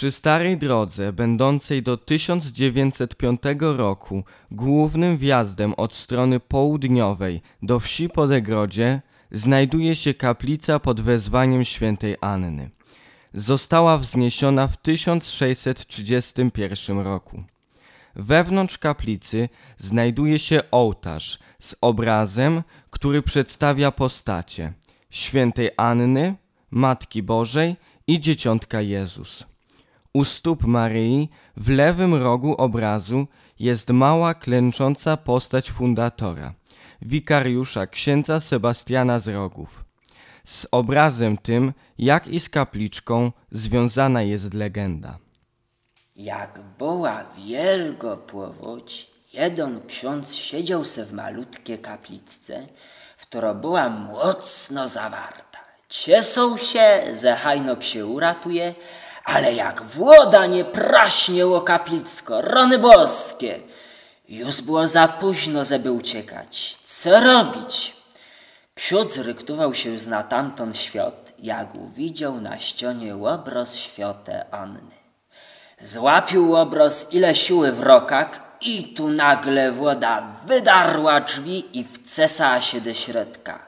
Przy starej drodze będącej do 1905 roku głównym wjazdem od strony południowej do wsi Podegrodzie znajduje się kaplica pod wezwaniem świętej Anny. Została wzniesiona w 1631 roku. Wewnątrz kaplicy znajduje się ołtarz z obrazem, który przedstawia postacie świętej Anny, Matki Bożej i Dzieciątka Jezus. U stóp Maryi w lewym rogu obrazu jest mała klęcząca postać fundatora, wikariusza księdza Sebastiana z Rogów. Z obrazem tym, jak i z kapliczką, związana jest legenda. Jak była wielgo płowódź, jeden ksiądz siedział se w malutkie kapliczce, w którą była mocno zawarta. Ciesą się, że hajno się uratuje, ale jak włoda nie praśnie łokapicko, rony boskie, już było za późno, żeby uciekać. Co robić? Ksiódz ryktował się z natamtąd świat, jak uwidział na ścianie łobroz świotę Anny. Złapił obroz ile siły w rokach i tu nagle woda wydarła drzwi i wcesała się do środka.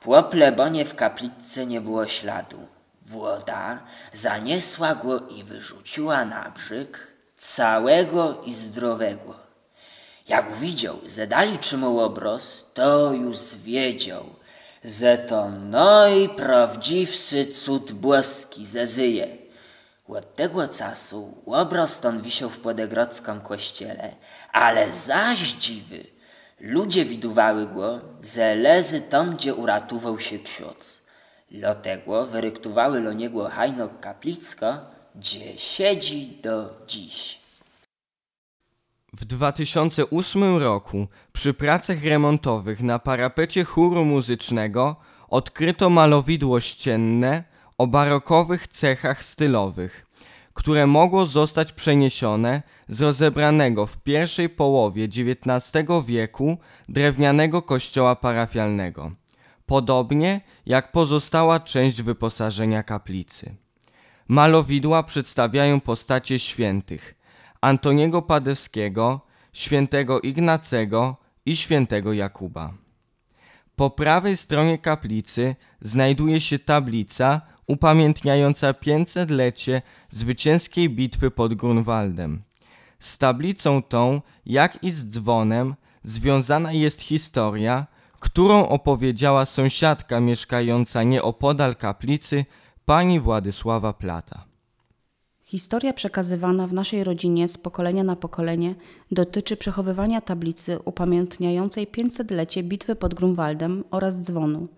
Płople bonie w kaplicy nie było śladu. Włoda zaniesła go i wyrzuciła na brzyg całego i zdrowego. Jak widział, że dali mu obroz, to już wiedział, że to najprawdziwszy cud boski zezyje. Od tego czasu obroz ten wisiał w podegrodzkim kościele, ale zaś dziwy. Ludzie widuwały go, że leży tam, gdzie uratował się ksiądz. Lotego wyryktowały loniegło hajno kaplicko, gdzie siedzi do dziś. W 2008 roku przy pracach remontowych na parapecie chóru muzycznego odkryto malowidło ścienne o barokowych cechach stylowych, które mogło zostać przeniesione z rozebranego w pierwszej połowie XIX wieku drewnianego kościoła parafialnego podobnie jak pozostała część wyposażenia kaplicy. Malowidła przedstawiają postacie świętych Antoniego Padewskiego, świętego Ignacego i świętego Jakuba. Po prawej stronie kaplicy znajduje się tablica upamiętniająca 500-lecie zwycięskiej bitwy pod Grunwaldem. Z tablicą tą, jak i z dzwonem, związana jest historia, którą opowiedziała sąsiadka mieszkająca nieopodal kaplicy, pani Władysława Plata. Historia przekazywana w naszej rodzinie z pokolenia na pokolenie dotyczy przechowywania tablicy upamiętniającej 500-lecie bitwy pod Grunwaldem oraz dzwonu.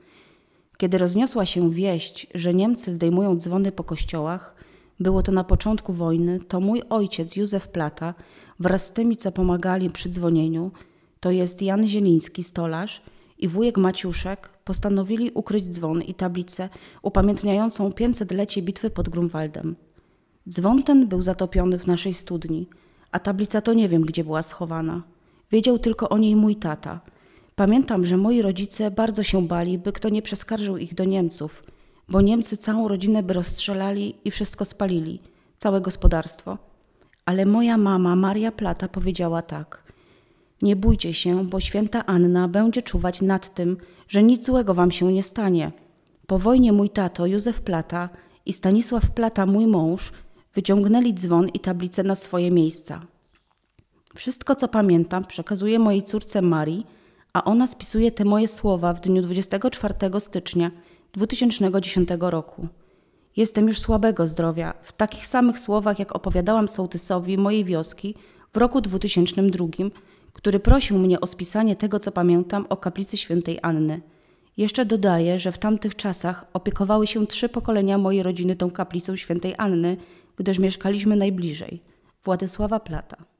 Kiedy rozniosła się wieść, że Niemcy zdejmują dzwony po kościołach, było to na początku wojny, to mój ojciec Józef Plata wraz z tymi, co pomagali przy dzwonieniu, to jest Jan Zieliński, stolarz – i wujek Maciuszek postanowili ukryć dzwon i tablicę upamiętniającą 500-lecie bitwy pod Grunwaldem. Dzwon ten był zatopiony w naszej studni, a tablica to nie wiem, gdzie była schowana. Wiedział tylko o niej mój tata. Pamiętam, że moi rodzice bardzo się bali, by kto nie przeskarżył ich do Niemców, bo Niemcy całą rodzinę by rozstrzelali i wszystko spalili, całe gospodarstwo. Ale moja mama, Maria Plata, powiedziała tak – nie bójcie się, bo święta Anna będzie czuwać nad tym, że nic złego wam się nie stanie. Po wojnie mój tato, Józef Plata i Stanisław Plata, mój mąż, wyciągnęli dzwon i tablicę na swoje miejsca. Wszystko, co pamiętam, przekazuję mojej córce Marii, a ona spisuje te moje słowa w dniu 24 stycznia 2010 roku. Jestem już słabego zdrowia, w takich samych słowach, jak opowiadałam sołtysowi mojej wioski w roku 2002, który prosił mnie o spisanie tego, co pamiętam o kaplicy świętej Anny. Jeszcze dodaję, że w tamtych czasach opiekowały się trzy pokolenia mojej rodziny tą kaplicą świętej Anny, gdyż mieszkaliśmy najbliżej. Władysława Plata.